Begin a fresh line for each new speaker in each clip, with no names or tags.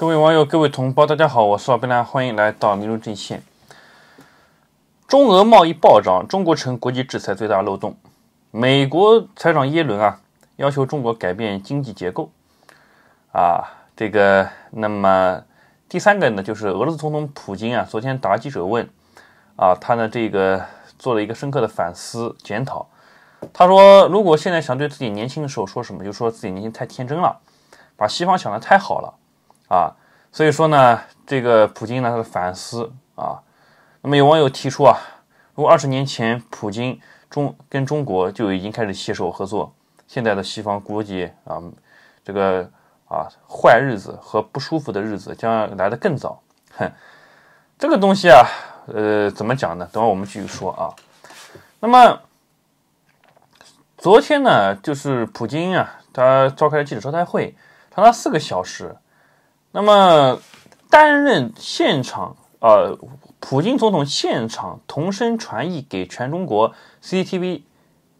各位网友，各位同胞，大家好，我是老贝拉，欢迎来到民众阵现。中俄贸易暴涨，中国成国际制裁最大漏洞。美国财长耶伦啊，要求中国改变经济结构啊，这个。那么第三个呢，就是俄罗斯总统普京啊，昨天答记者问啊，他呢这个做了一个深刻的反思检讨。他说，如果现在想对自己年轻的时候说什么，就说自己年轻太天真了，把西方想的太好了。啊，所以说呢，这个普京呢，他的反思啊。那么有网友提出啊，如果二十年前普京中跟中国就已经开始携手合作，现在的西方估计啊，这个啊坏日子和不舒服的日子将来的更早。哼，这个东西啊，呃，怎么讲呢？等会我们继续说啊。那么昨天呢，就是普京啊，他召开了记者招待会，长达四个小时。那么，担任现场啊，普京总统现场同声传译给全中国 CCTV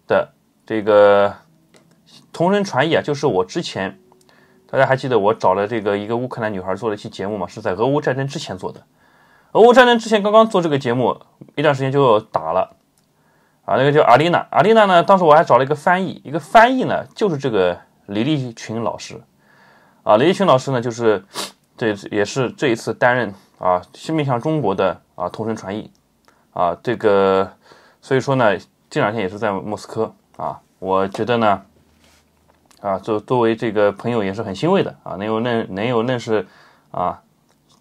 的这个同声传译啊，就是我之前大家还记得我找了这个一个乌克兰女孩做了一期节目嘛，是在俄乌战争之前做的。俄乌战争之前刚刚做这个节目，一段时间就打了啊，那个叫阿丽娜。阿丽娜呢，当时我还找了一个翻译，一个翻译呢就是这个李立群老师。啊，李立群老师呢，就是，这也是这一次担任啊，面向中国的啊，同声传译，啊，这个，所以说呢，这两天也是在莫斯科啊，我觉得呢，啊，作作为这个朋友也是很欣慰的啊，能有认能有认识啊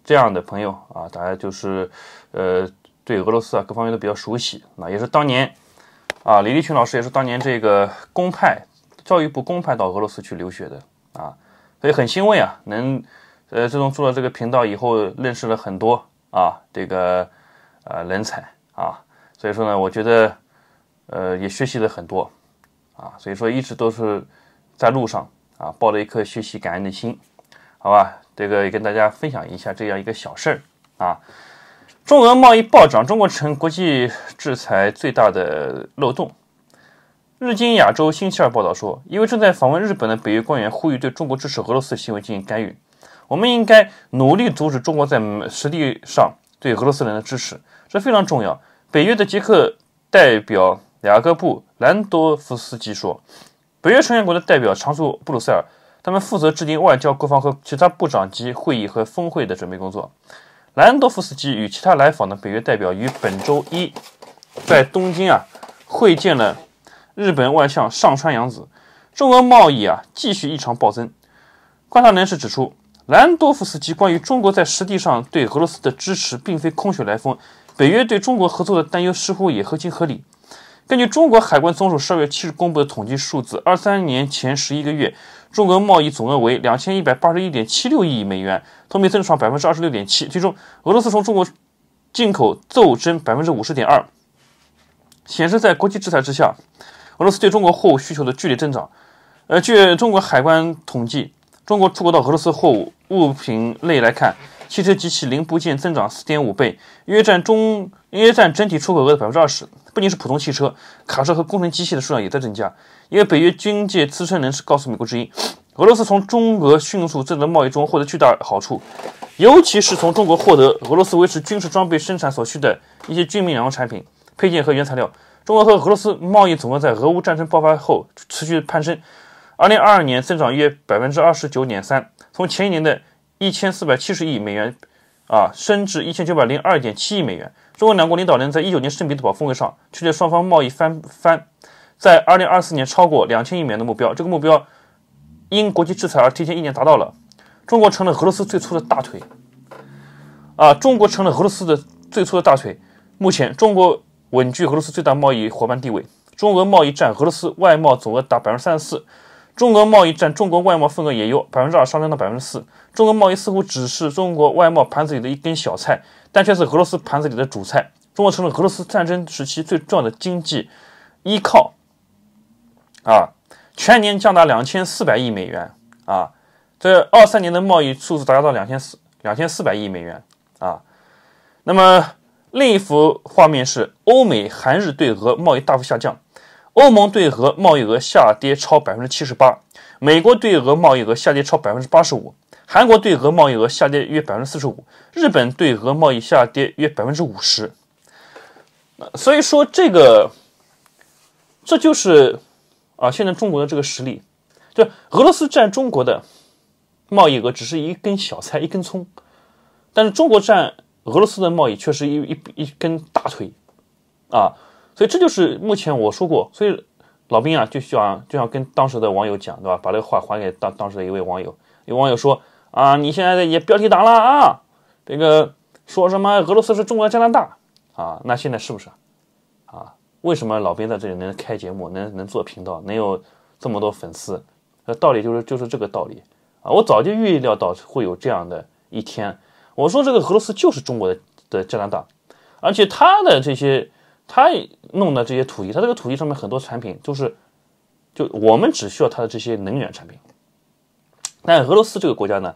这样的朋友啊，大家就是呃，对俄罗斯啊各方面都比较熟悉啊，也是当年啊，李立群老师也是当年这个公派教育部公派到俄罗斯去留学的啊。所以很欣慰啊，能，呃，自从做了这个频道以后，认识了很多啊，这个，呃，人才啊，所以说呢，我觉得，呃，也学习了很多，啊，所以说一直都是在路上啊，抱着一颗学习感恩的心，好吧，这个也跟大家分享一下这样一个小事儿啊，中俄贸易暴涨，中国成国际制裁最大的漏洞。日经亚洲星期二报道说，一位正在访问日本的北约官员呼吁对中国支持俄罗斯的行为进行干预。我们应该努力阻止中国在实力上对俄罗斯人的支持，这非常重要。北约的捷克代表雅各布·兰多夫斯基说，北约成员国的代表常驻布鲁塞尔，他们负责制定外交、国防和其他部长级会议和峰会的准备工作。兰多夫斯基与其他来访的北约代表于本周一在东京啊会见了。日本外相上川洋子，中俄贸易啊继续异常暴增。观察人士指出，兰多夫斯基关于中国在实际上对俄罗斯的支持并非空穴来风，北约对中国合作的担忧似乎也合情合理。根据中国海关总署十二月七日公布的统计数字，二三年前十一个月，中俄贸易总额为两千一百八十一点七六亿美元，同比增长百分之二十六点七，最终，俄罗斯从中国进口骤增百分之五十点二，显示在国际制裁之下。俄罗斯对中国货物需求的剧烈增长。呃，据中国海关统计，中国出口到俄罗斯货物物品类来看，汽车及其零部件增长4.5倍，约占中约占整体出口额的百分之二十。不仅是普通汽车、卡车和工程机械的数量也在增加。因为北约军界资深人士告诉美国之音，俄罗斯从中俄迅速增长贸易中获得巨大好处，尤其是从中国获得俄罗斯维持军事装备生产所需的一些军民两用产品、配件和原材料。中国和俄罗斯贸易总额在俄乌战争爆发后持续攀升，2022年增长约百分之二十九点三，从前一年的1470亿美元啊，升至1902.7亿美元。中国两国领导人在一九年圣彼得堡峰会上确定双方贸易翻番，在2024年超过2000亿美元的目标，这个目标因国际制裁而提前一年达到了。中国成了俄罗斯最粗的大腿，啊，中国成了俄罗斯的最粗的大腿。目前，中国。稳居俄罗斯最大贸易伙伴地位，中俄贸易占俄罗斯外贸总额达百分之三十四，中俄贸易占中国外贸份额也由百分之二上升到百分之四。中俄贸易似乎只是中国外贸盘子里的一根小菜，但却是俄罗斯盘子里的主菜。中国成了俄罗斯战争时期最重要的经济依靠。啊，全年降达两千四百亿美元啊，这二三年的贸易数字达到两千四两千四百亿美元啊，那么。另一幅画面是，欧美韩日对俄贸易大幅下降，欧盟对俄贸易额下跌超百分之七十八，美国对俄贸易额下跌超百分之八十五，韩国对俄贸易额下跌约百分之四十五，日本对俄贸易下跌约百分之五十。所以说，这个，这就是，啊，现在中国的这个实力，就俄罗斯占中国的贸易额只是一根小菜，一根葱，但是中国占。俄罗斯的贸易确实一一一根大腿啊，所以这就是目前我说过，所以老兵啊就想就想跟当时的网友讲，对吧？把这个话还给当当时的一位网友，有网友说啊，你现在也标题党了啊，这个说什么俄罗斯是中国加拿大啊？那现在是不是啊？为什么老兵在这里能开节目，能能做频道，能有这么多粉丝？道理就是就是这个道理啊！我早就预料到会有这样的一天。我说这个俄罗斯就是中国的的加拿大，而且他的这些，他弄的这些土地，他这个土地上面很多产品，就是，就我们只需要它的这些能源产品。但俄罗斯这个国家呢，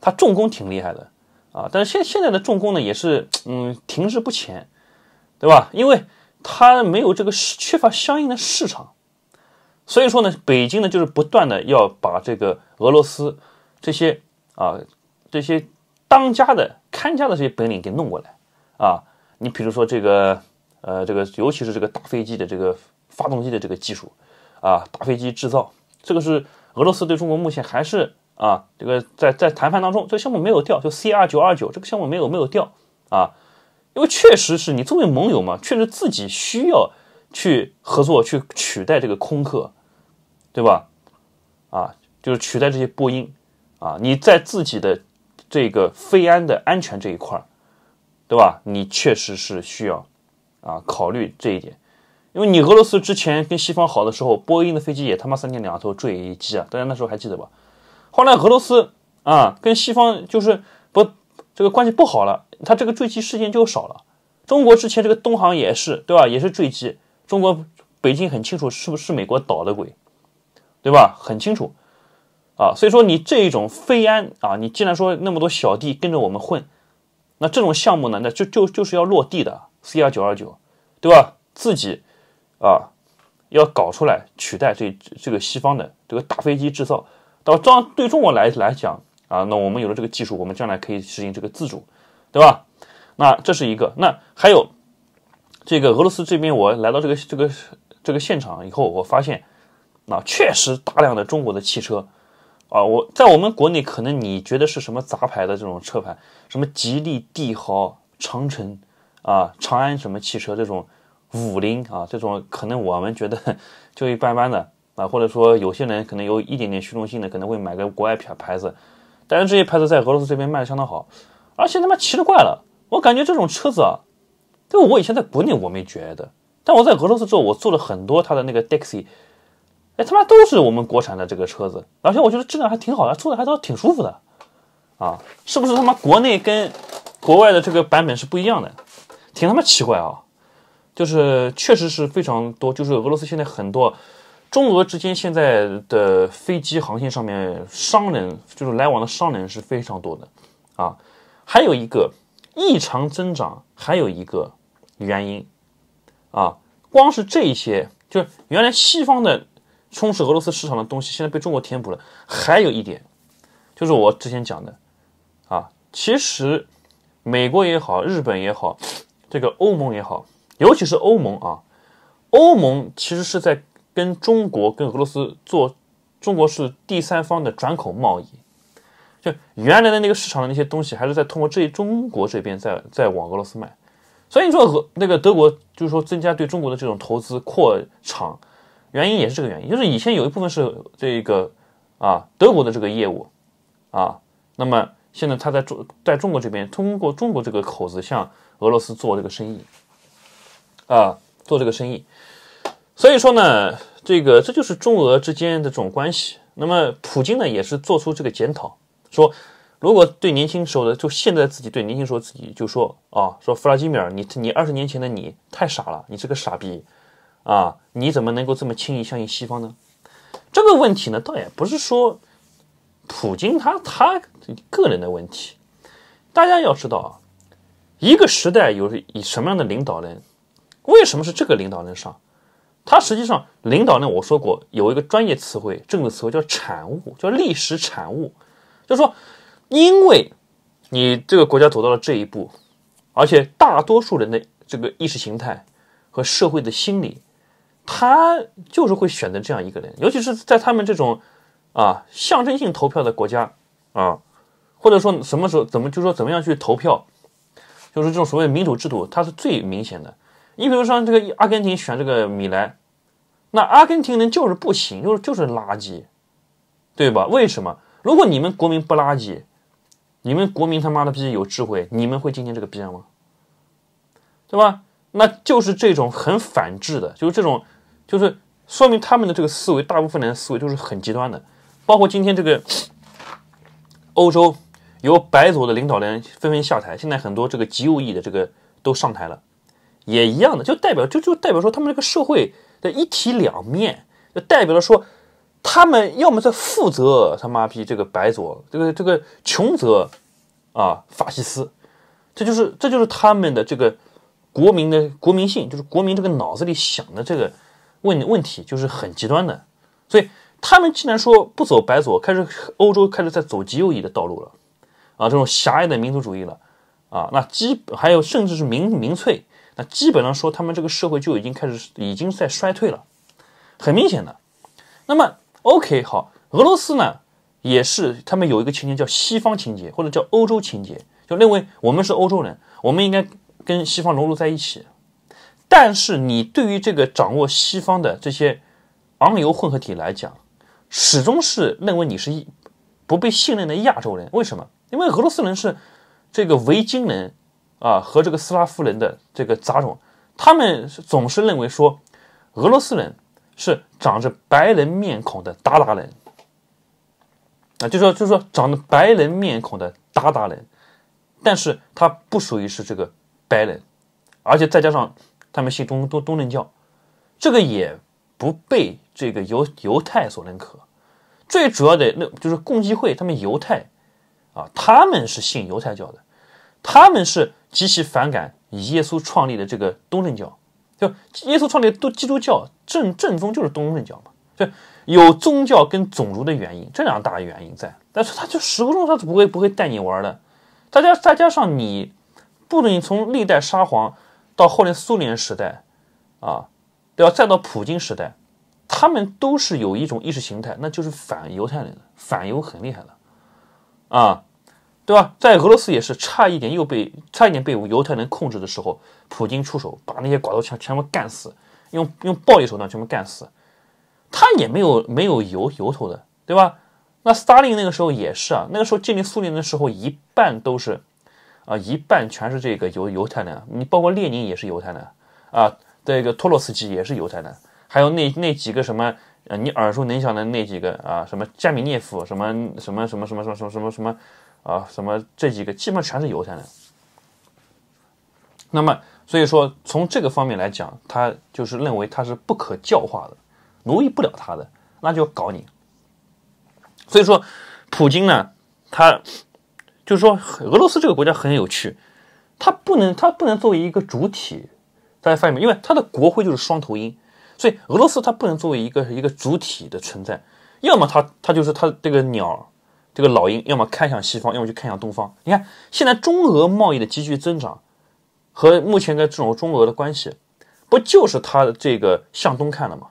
它重工挺厉害的啊，但是现现在的重工呢也是嗯停滞不前，对吧？因为它没有这个缺乏相应的市场，所以说呢，北京呢就是不断的要把这个俄罗斯这些啊这些。当家的、看家的这些本领给弄过来啊！你比如说这个，呃，这个尤其是这个大飞机的这个发动机的这个技术啊，大飞机制造，这个是俄罗斯对中国目前还是啊，这个在在谈判当中，这个项目没有掉，就 C 二九二九这个项目没有没有掉啊，因为确实是你作为盟友嘛，确实自己需要去合作去取代这个空客，对吧？啊，就是取代这些波音啊，你在自己的。这个飞安的安全这一块儿，对吧？你确实是需要啊考虑这一点，因为你俄罗斯之前跟西方好的时候，波音的飞机也他妈三天两头坠机啊，大家那时候还记得吧？后来俄罗斯啊跟西方就是不这个关系不好了，他这个坠机事件就少了。中国之前这个东航也是，对吧？也是坠机，中国北京很清楚是不是美国捣的鬼，对吧？很清楚。啊，所以说你这一种飞安啊，你既然说那么多小弟跟着我们混，那这种项目呢，那就就就是要落地的 C R 九二九，对吧？自己啊要搞出来取代这这个西方的这个大飞机制造。到中对中国来来讲啊，那我们有了这个技术，我们将来可以实行这个自主，对吧？那这是一个。那还有这个俄罗斯这边，我来到这个这个这个现场以后，我发现啊，确实大量的中国的汽车。啊，我在我们国内可能你觉得是什么杂牌的这种车牌，什么吉利、帝豪、长城，啊，长安什么汽车这种，五菱啊这种，可能我们觉得就一般般的啊，或者说有些人可能有一点点虚荣心的，可能会买个国外牌牌子，但是这些牌子在俄罗斯这边卖的相当好，而且他妈奇了怪了，我感觉这种车子啊，就我以前在国内我没觉得，但我在俄罗斯之后，我做了很多他的那个 Dexy。哎，他妈都是我们国产的这个车子，而且我觉得质量还挺好的，坐的还都挺舒服的，啊，是不是他妈国内跟国外的这个版本是不一样的？挺他妈奇怪啊！就是确实是非常多，就是俄罗斯现在很多中俄之间现在的飞机航线上面商人就是来往的商人是非常多的啊。还有一个异常增长，还有一个原因啊，光是这一些就是原来西方的。充斥俄罗斯市场的东西，现在被中国填补了。还有一点，就是我之前讲的，啊，其实美国也好，日本也好，这个欧盟也好，尤其是欧盟啊，欧盟其实是在跟中国、跟俄罗斯做中国是第三方的转口贸易，就原来的那个市场的那些东西，还是在通过这中国这边在在往俄罗斯卖。所以你说俄那个德国，就是说增加对中国的这种投资、扩厂。原因也是这个原因，就是以前有一部分是这个啊德国的这个业务啊，那么现在他在中在中国这边通过中国这个口子向俄罗斯做这个生意啊做这个生意，所以说呢，这个这就是中俄之间的这种关系。那么普京呢也是做出这个检讨，说如果对年轻时候的，就现在自己对年轻时候自己就说啊，说弗拉基米尔，你你二十年前的你太傻了，你是个傻逼。啊，你怎么能够这么轻易相信西方呢？这个问题呢，倒也不是说普京他他个人的问题。大家要知道啊，一个时代有以什么样的领导人，为什么是这个领导人上？他实际上领导呢，我说过有一个专业词汇，政治词汇叫产物，叫历史产物，就是说，因为你这个国家走到了这一步，而且大多数人的这个意识形态和社会的心理。他就是会选择这样一个人，尤其是在他们这种，啊象征性投票的国家，啊，或者说什么时候怎么就说怎么样去投票，就是这种所谓民主制度，它是最明显的。你比如说这个阿根廷选这个米莱，那阿根廷人就是不行，就是就是垃圾，对吧？为什么？如果你们国民不垃圾，你们国民他妈的逼有智慧，你们会今天这个逼样吗？对吧？那就是这种很反智的，就是这种。就是说明他们的这个思维，大部分人的思维都是很极端的。包括今天这个欧洲，由白左的领导人纷纷下台，现在很多这个极右翼的这个都上台了，也一样的，就代表就就代表说他们这个社会的一体两面，就代表了说他们要么在负责他妈逼这个白左，这个这个穷则啊法西斯，这就是这就是他们的这个国民的国民性，就是国民这个脑子里想的这个。问问题就是很极端的，所以他们既然说不走白左，开始欧洲开始在走极右翼的道路了，啊，这种狭隘的民族主义了，啊，那基还有甚至是民民粹，那基本上说他们这个社会就已经开始已经在衰退了，很明显的。那么 OK 好，俄罗斯呢也是他们有一个情节叫西方情节或者叫欧洲情节，就认为我们是欧洲人，我们应该跟西方融入在一起。但是你对于这个掌握西方的这些昂油混合体来讲，始终是认为你是不被信任的亚洲人。为什么？因为俄罗斯人是这个维京人啊和这个斯拉夫人的这个杂种，他们是总是认为说俄罗斯人是长着白人面孔的鞑靼人啊，就说就说长着白人面孔的鞑靼人，但是他不属于是这个白人，而且再加上。他们信东东东正教，这个也不被这个犹犹太所认可。最主要的那就是共济会，他们犹太啊，他们是信犹太教的，他们是极其反感以耶稣创立的这个东正教。就耶稣创立都基督教正正宗就是东正教嘛，就有宗教跟种族的原因，这两大原因在。但是他就始终中他不会不会带你玩的，大家再加上你，不你从历代沙皇。到后来苏联时代，啊，对吧？再到普京时代，他们都是有一种意识形态，那就是反犹太人的，反犹很厉害的，啊，对吧？在俄罗斯也是差一点又被差一点被犹太人控制的时候，普京出手把那些寡头全全部干死，用用暴力手段全部干死，他也没有没有由由头的，对吧？那斯大林那个时候也是啊，那个时候建立苏联的时候，一半都是。啊，一半全是这个犹犹太人，你包括列宁也是犹太人，啊，这个托洛茨基也是犹太人，还有那那几个什么，呃，你耳熟能详的那几个啊，什么加米涅夫，什么什么什么什么什么什么什么，啊，什么这几个基本上全是犹太人。那么，所以说从这个方面来讲，他就是认为他是不可教化的，奴役不了他的，那就搞你。所以说，普京呢，他。就是说，俄罗斯这个国家很有趣，它不能，它不能作为一个主体。大家发现没？因为它的国徽就是双头鹰，所以俄罗斯它不能作为一个一个主体的存在。要么它，它就是它这个鸟，这个老鹰；要么看向西方，要么就看向东方。你看，现在中俄贸易的急剧增长和目前的这种中俄的关系，不就是它的这个向东看了吗？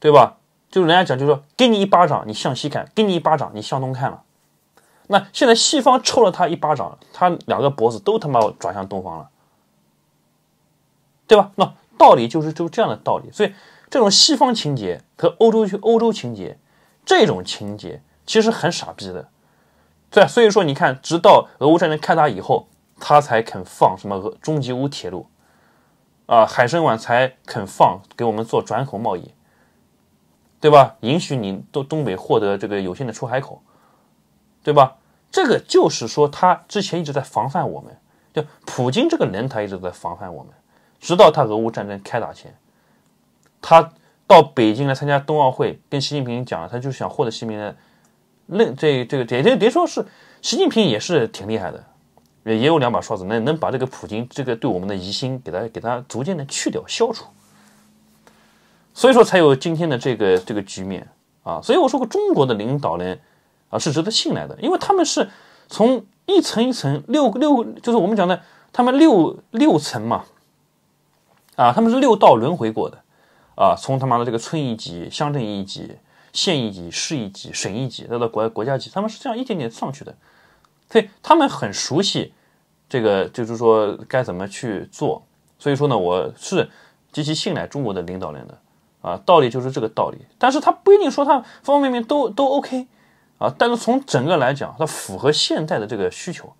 对吧？就是人家讲，就是说，给你一巴掌，你向西看；给你一巴掌，你向东看了。那现在西方抽了他一巴掌，他两个脖子都他妈转向东方了，对吧？那道理就是就这样的道理，所以这种西方情节和欧洲、欧洲情节，这种情节其实很傻逼的，对所以说你看，直到俄乌战争开打以后，他才肯放什么中吉乌铁路，啊，海参崴才肯放给我们做转口贸易，对吧？允许你东东北获得这个有限的出海口，对吧？这个就是说，他之前一直在防范我们，就普京这个人，他一直在防范我们，直到他俄乌战争开打前，他到北京来参加冬奥会，跟习近平讲，他就想获得习近平的认，这这个也也别说是习近平，也是挺厉害的，也有两把刷子，能能把这个普京这个对我们的疑心给他给他逐渐的去掉消除，所以说才有今天的这个这个局面啊，所以我说过，中国的领导人。啊，是值得信赖的，因为他们是从一层一层六六，就是我们讲的他们六六层嘛，啊，他们是六道轮回过的啊，从他妈的这个村一级、乡镇一级、县一级、市一级、省一级，再到国国家级，他们是这样一点点上去的，所以他们很熟悉这个，就是说该怎么去做。所以说呢，我是极其信赖中国的领导人的啊，道理就是这个道理，但是他不一定说他方方面面都都 OK。啊，但是从整个来讲，它符合现在的这个需求，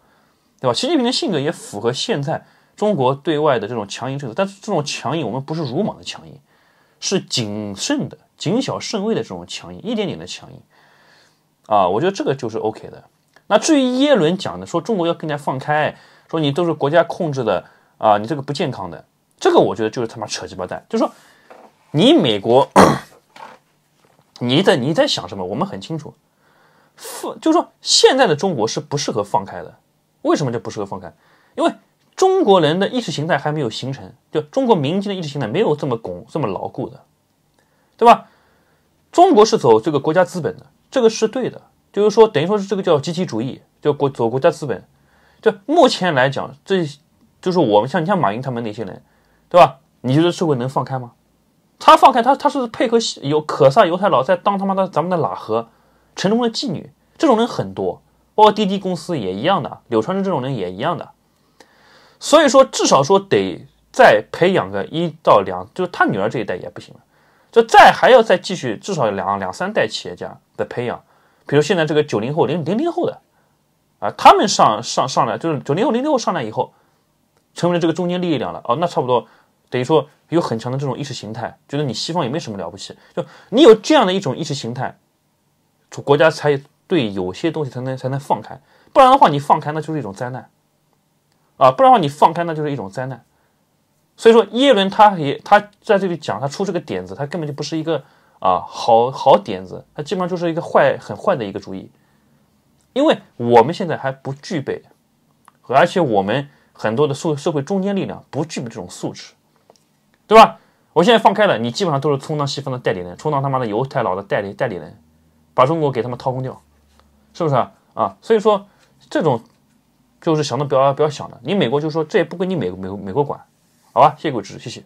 对吧？习近平的性格也符合现在中国对外的这种强硬政策。但是这种强硬，我们不是鲁莽的强硬，是谨慎的、谨小慎微的这种强硬，一点点的强硬。啊，我觉得这个就是 OK 的。那至于耶伦讲的说中国要更加放开，说你都是国家控制的啊，你这个不健康的，这个我觉得就是他妈扯鸡巴蛋。就说你美国，你在你在想什么？我们很清楚。放，就是说现在的中国是不适合放开的，为什么就不适合放开？因为中国人的意识形态还没有形成，就中国民间的意识形态没有这么巩这么牢固的，对吧？中国是走这个国家资本的，这个是对的，就是说等于说是这个叫集体主义，就国走国家资本。就目前来讲，这就是我们像你像马云他们那些人，对吧？你觉得社会能放开吗？他放开他他是配合有可萨犹太佬在当他妈的咱们的拉和。城中的妓女这种人很多，包括滴滴公司也一样的，柳传志这种人也一样的。所以说，至少说得再培养个一到两，就是他女儿这一代也不行了。就再还要再继续，至少两两三代企业家的培养，比如现在这个九零后、零零零后的啊，他们上上上来就是九零后、零后上来以后，成为了这个中间力量了。哦，那差不多等于说有很强的这种意识形态，觉得你西方也没什么了不起，就你有这样的一种意识形态。国家才对有些东西才能才能放开，不然的话你放开那就是一种灾难，啊，不然的话你放开那就是一种灾难。所以说，耶伦他也他在这里讲，他出这个点子，他根本就不是一个啊好好点子，他基本上就是一个坏很坏的一个主意。因为我们现在还不具备，而且我们很多的社社会中间力量不具备这种素质，对吧？我现在放开了，你基本上都是充当西方的代理人，充当他妈的犹太佬的代理代理人。把中国给他们掏空掉，是不是啊？啊，所以说这种就是想的不要不要想的。你美国就说这也不归你美美美国管，好吧？谢谢支持，谢谢。